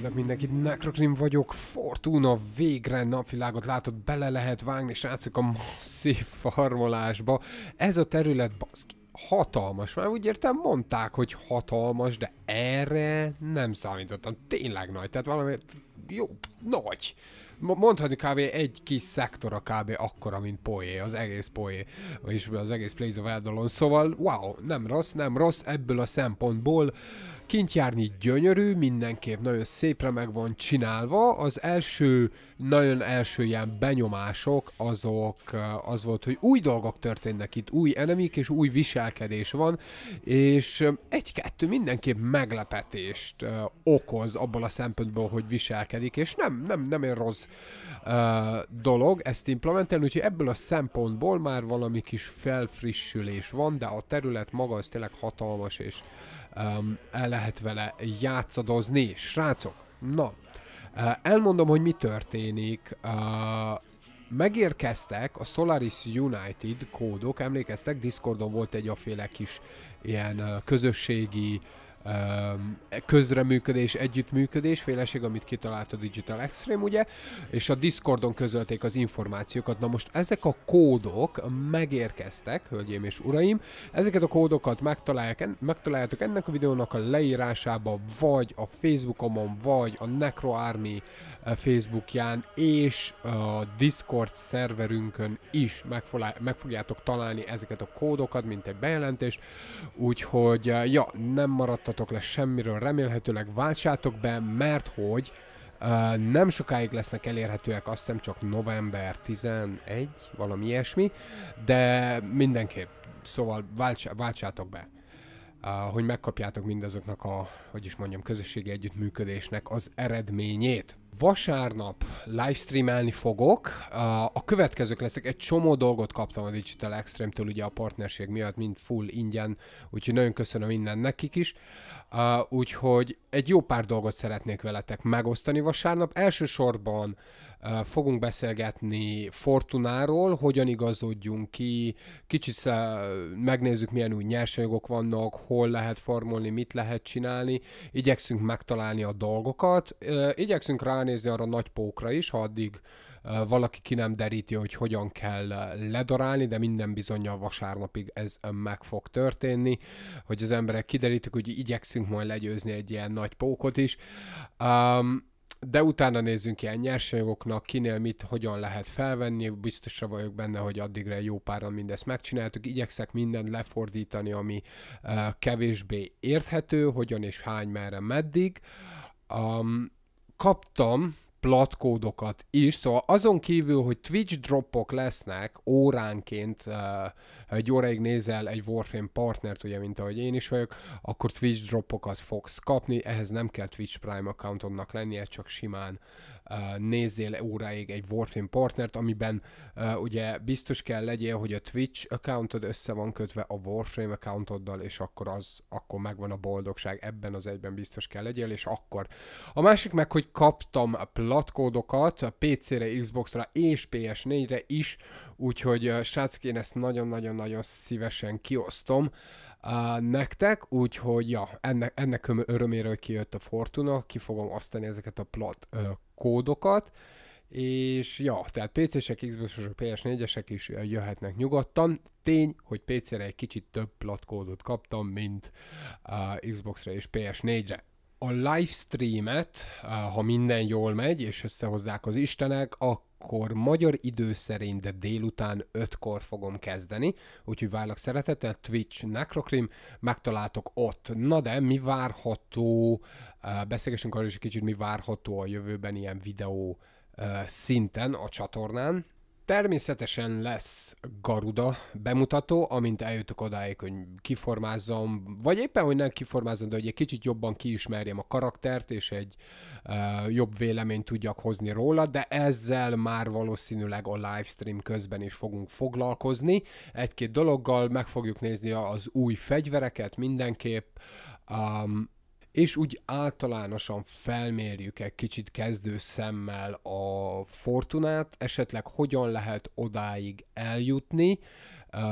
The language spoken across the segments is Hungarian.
Üdvözlök mindenkit, Necrokrim vagyok, Fortuna végre napvilágot látott, bele lehet vágni srácok a masszív farmolásba. Ez a terület baszki, hatalmas, már úgy értem mondták, hogy hatalmas, de erre nem számítottam, tényleg nagy, tehát valami jó, nagy mondhatni kb. egy kis szektora kb. akkora, mint Poé, az egész Poé, vagyis az egész Plays of Eldolon, szóval wow, nem rossz, nem rossz, ebből a szempontból járni gyönyörű, mindenképp nagyon szépre meg van csinálva. Az első, nagyon első ilyen benyomások azok az volt, hogy új dolgok történnek itt, új enemik és új viselkedés van, és egy-kettő mindenképp meglepetést okoz abból a szempontból, hogy viselkedik, és nem, nem, nem egy rossz dolog ezt implementálni, úgyhogy ebből a szempontból már valami kis felfrissülés van, de a terület maga az tényleg hatalmas, és uh, um, el lehet vele játszadozni. Srácok, na, eh, elmondom, hogy mi történik. Uh, megérkeztek a Solaris United kódok, emlékeztek, Discordon volt egy aféle kis ilyen eh, közösségi uh, közreműködés, együttműködés, féleség, amit kitalált a Digital Extreme, ugye, és a Discordon közölték az információkat. Na most ezek a kódok megérkeztek, hölgyeim és uraim, ezeket a kódokat megtalálják, megtaláljátok ennek a videónak a leírásába, vagy a Facebookomon, vagy a Necro Army eh, Facebookján, és a Discord szerverünkön is meg fogjátok találni ezeket a kódokat, mint egy bejelentést, úgyhogy eh, ja, nem maradt maradtatok le semmiről, remélhetőleg váltsátok be, mert hogy uh, nem sokáig lesznek elérhetőek, azt hiszem csak november 11, valami ilyesmi, de mindenképp, szóval váltsá, váltsátok be. Uh, hogy megkapjátok mindazoknak a, hogy is mondjam, közösségi együttműködésnek az eredményét. Vasárnap livestreamelni fogok. A következők lesznek. Egy csomó dolgot kaptam a Digital Extreme-től, ugye a partnerség miatt mind full ingyen, úgyhogy nagyon köszönöm innen nekik is. Úgyhogy egy jó pár dolgot szeretnék veletek megosztani vasárnap. Elsősorban Fogunk beszélgetni Fortunáról, hogyan igazodjunk ki, kicsit megnézzük, milyen új nyersanyagok vannak, hol lehet formolni, mit lehet csinálni, igyekszünk megtalálni a dolgokat, igyekszünk ránézni arra nagy pókra is, ha addig valaki ki nem deríti, hogy hogyan kell ledarálni, de minden bizonyal vasárnapig ez meg fog történni, hogy az emberek kiderítik, hogy igyekszünk majd legyőzni egy ilyen nagy pókot is. Um, de utána nézzünk ilyen nyersanyagoknak, kinél mit, hogyan lehet felvenni, biztosra vagyok benne, hogy addigra jó páran mindezt megcsináltuk, igyekszek mindent lefordítani, ami uh, kevésbé érthető, hogyan és hány, merre, meddig. Um, kaptam platkódokat is, szóval azon kívül, hogy Twitch dropok lesznek óránként, eh, egy óraig nézel egy Warframe partnert, ugye, mint ahogy én is vagyok, akkor Twitch dropokat fogsz kapni, ehhez nem kell Twitch Prime accountodnak lennie, csak simán nézzél óráig egy Warframe partnert, amiben ugye biztos kell legyél, hogy a Twitch accountod össze van kötve a Warframe accountoddal, és akkor az, akkor megvan a boldogság, ebben az egyben biztos kell legyél, és akkor. A másik meg, hogy kaptam platkódokat a PC-re, Xbox-ra és PS4-re is, úgyhogy srácok, én ezt nagyon-nagyon-nagyon szívesen kiosztom uh, nektek, úgyhogy ja, ennek, ennek örömére, kijött a Fortuna, ki fogom osztani ezeket a plat uh, kódokat, és ja, tehát PC-sek, Xbox-osok, PS4-esek is jöhetnek nyugodtan. Tény, hogy PC-re egy kicsit több platkódot kaptam, mint uh, xbox re és PS4-re. A livestreamet, uh, ha minden jól megy, és összehozzák az istenek, akkor akkor magyar idő szerint, de délután 5-kor fogom kezdeni, úgyhogy várlak szeretettel Twitch Necrocrim, megtaláltok ott. Na de mi várható, eh, beszélgessünk arról is egy kicsit, mi várható a jövőben ilyen videó eh, szinten a csatornán, Természetesen lesz Garuda bemutató, amint eljutok odáig, hogy kiformázzam, vagy éppen, hogy nem kiformázzam, de hogy egy kicsit jobban kiismerjem a karaktert, és egy uh, jobb véleményt tudjak hozni róla, de ezzel már valószínűleg a livestream közben is fogunk foglalkozni. Egy-két dologgal meg fogjuk nézni az új fegyvereket mindenképp, um, és úgy általánosan felmérjük egy kicsit kezdő szemmel a fortunát, esetleg hogyan lehet odáig eljutni,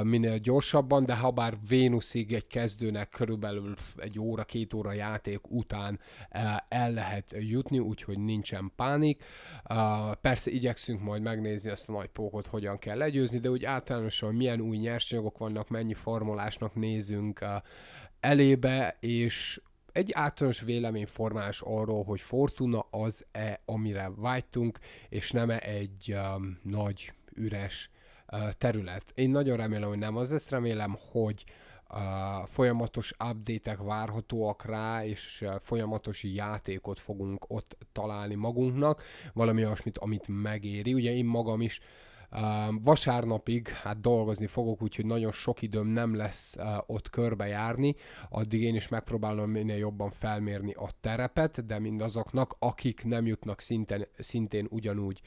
minél gyorsabban, de ha bár Vénuszig egy kezdőnek körülbelül egy óra, két óra játék után el lehet jutni, úgyhogy nincsen pánik. Persze igyekszünk majd megnézni ezt a nagy pókot, hogyan kell legyőzni, de úgy általánosan milyen új nyersanyagok vannak, mennyi formulásnak nézünk elébe, és egy általános formálás arról, hogy Fortuna az-e, amire vágytunk, és nem -e egy um, nagy, üres uh, terület. Én nagyon remélem, hogy nem az lesz, remélem, hogy Uh, folyamatos update-ek várhatóak rá, és uh, folyamatos játékot fogunk ott találni magunknak, valami olyasmit, amit megéri. Ugye én magam is uh, Vasárnapig hát dolgozni fogok, úgyhogy nagyon sok időm nem lesz ott körbejárni, addig én is megpróbálom minél jobban felmérni a terepet, de mindazoknak, akik nem jutnak szinten, szintén ugyanúgy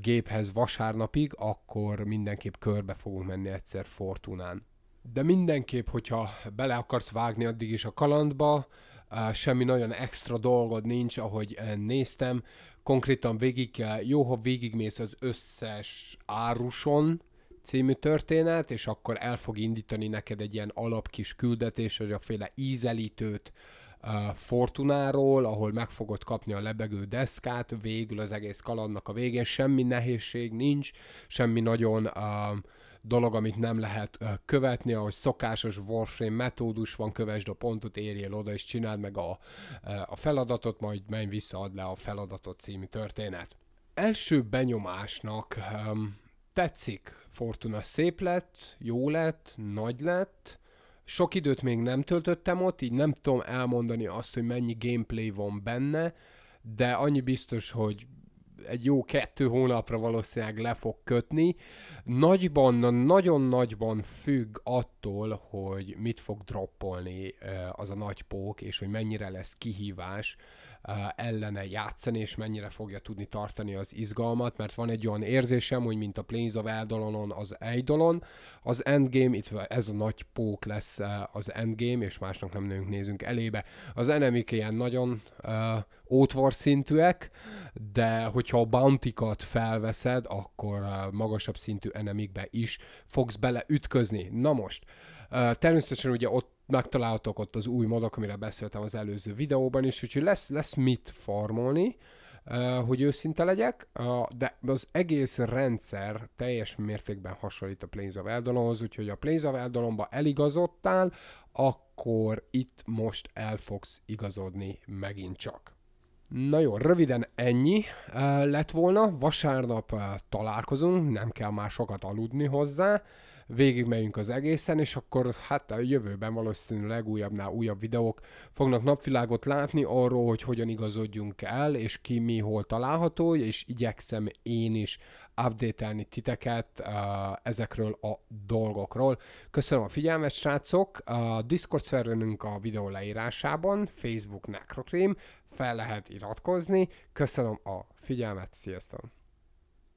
géphez vasárnapig, akkor mindenképp körbe fogunk menni egyszer Fortunán. De mindenképp, hogyha bele akarsz vágni addig is a kalandba, semmi nagyon extra dolgod nincs, ahogy eh, néztem. Konkrétan végig kell, jó, ha végigmész az összes áruson, című történet, és akkor el fog indítani neked egy ilyen alapkis küldetés, hogy a féle ízelítőt uh, Fortunáról, ahol meg fogod kapni a lebegő deszkát, végül az egész kalandnak a végén, semmi nehézség nincs, semmi nagyon uh, dolog, amit nem lehet követni, ahogy szokásos Warframe metódus van, kövesd a pontot, érjél oda, és csináld meg a, a feladatot, majd menj vissza, add le a feladatot című történet. Első benyomásnak um, tetszik, Fortuna szép lett, jó lett, nagy lett, sok időt még nem töltöttem ott, így nem tudom elmondani azt, hogy mennyi gameplay van benne, de annyi biztos, hogy egy jó kettő hónapra valószínűleg le fog kötni. Nagyban, nagyon nagyban függ attól, hogy mit fog droppolni az a nagy pók, és hogy mennyire lesz kihívás ellene játszani, és mennyire fogja tudni tartani az izgalmat, mert van egy olyan érzésem, hogy mint a Plains of Eldolonon az Eidolon, az Endgame, itt ez a nagy pók lesz az Endgame, és másnak nem nézünk elébe. Az enemik ilyen nagyon uh, ótvar szintűek, de hogyha a bounty felveszed, akkor a magasabb szintű enemikbe is fogsz beleütközni. Na most, természetesen ugye ott megtaláltok ott az új modok, amire beszéltem az előző videóban is, úgyhogy lesz, lesz mit farmolni, hogy őszinte legyek, de az egész rendszer teljes mértékben hasonlít a Plains of Eldolonhoz, úgyhogy a Plains of Eldolonba eligazodtál, akkor itt most el fogsz igazodni megint csak. Na jó, röviden ennyi eh, lett volna. Vasárnap eh, találkozunk, nem kell már sokat aludni hozzá végigmegyünk az egészen, és akkor hát a jövőben valószínűleg újabbnál újabb videók fognak napvilágot látni arról, hogy hogyan igazodjunk el, és ki mi hol található, és igyekszem én is update titeket uh, ezekről a dolgokról. Köszönöm a figyelmet, srácok! A Discord szervenünk a videó leírásában, Facebook Necrocream, fel lehet iratkozni. Köszönöm a figyelmet, sziasztok!